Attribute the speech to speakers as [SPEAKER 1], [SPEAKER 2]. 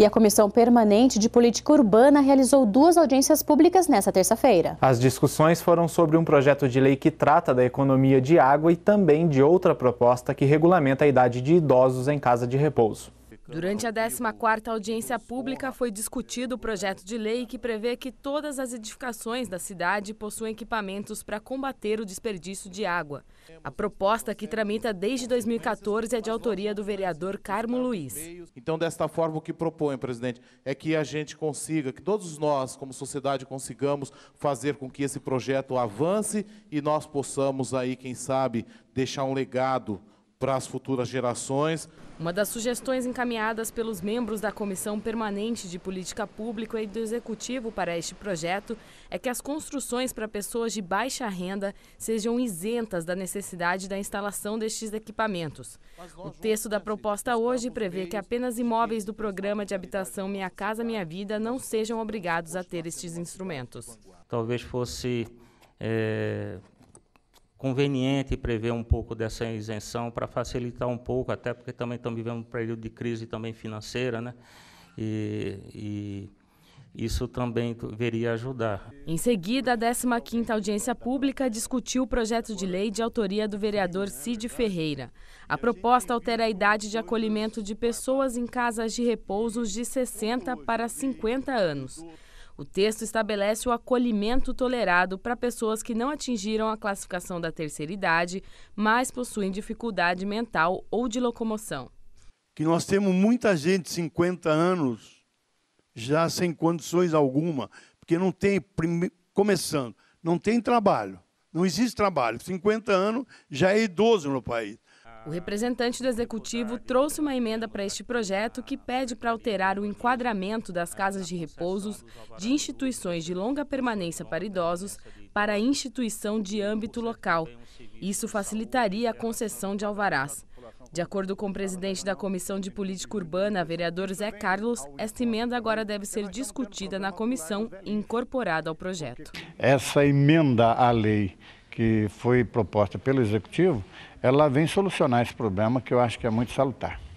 [SPEAKER 1] E a Comissão Permanente de Política Urbana realizou duas audiências públicas nesta terça-feira. As discussões foram sobre um projeto de lei que trata da economia de água e também de outra proposta que regulamenta a idade de idosos em casa de repouso. Durante a 14ª audiência pública foi discutido o projeto de lei que prevê que todas as edificações da cidade possuem equipamentos para combater o desperdício de água. A proposta que tramita desde 2014 é de autoria do vereador Carmo Luiz. Então, desta forma, o que propõe, presidente, é que a gente consiga, que todos nós, como sociedade, consigamos fazer com que esse projeto avance e nós possamos aí, quem sabe, deixar um legado para as futuras gerações. Uma das sugestões encaminhadas pelos membros da Comissão Permanente de Política Pública e do Executivo para este projeto é que as construções para pessoas de baixa renda sejam isentas da necessidade da instalação destes equipamentos. O texto da proposta hoje prevê que apenas imóveis do é programa de habitação Minha Casa Minha Vida não sejam obrigados a ter estes instrumentos. Talvez fosse é conveniente prever um pouco dessa isenção para facilitar um pouco, até porque também estamos vivendo um período de crise também financeira, né? E, e isso também deveria ajudar. Em seguida, a 15ª audiência pública discutiu o projeto de lei de autoria do vereador Cid Ferreira. A proposta altera a idade de acolhimento de pessoas em casas de repouso de 60 para 50 anos. O texto estabelece o acolhimento tolerado para pessoas que não atingiram a classificação da terceira idade, mas possuem dificuldade mental ou de locomoção. Que nós temos muita gente 50 anos já sem condições alguma, porque não tem começando, não tem trabalho, não existe trabalho. 50 anos já é idoso no país. O representante do executivo trouxe uma emenda para este projeto que pede para alterar o enquadramento das casas de repousos de instituições de longa permanência para idosos para instituição de âmbito local. Isso facilitaria a concessão de alvarás. De acordo com o presidente da Comissão de Política Urbana, vereador Zé Carlos, esta emenda agora deve ser discutida na comissão e incorporada ao projeto. Essa emenda à lei que foi proposta pelo Executivo, ela vem solucionar esse problema que eu acho que é muito salutar.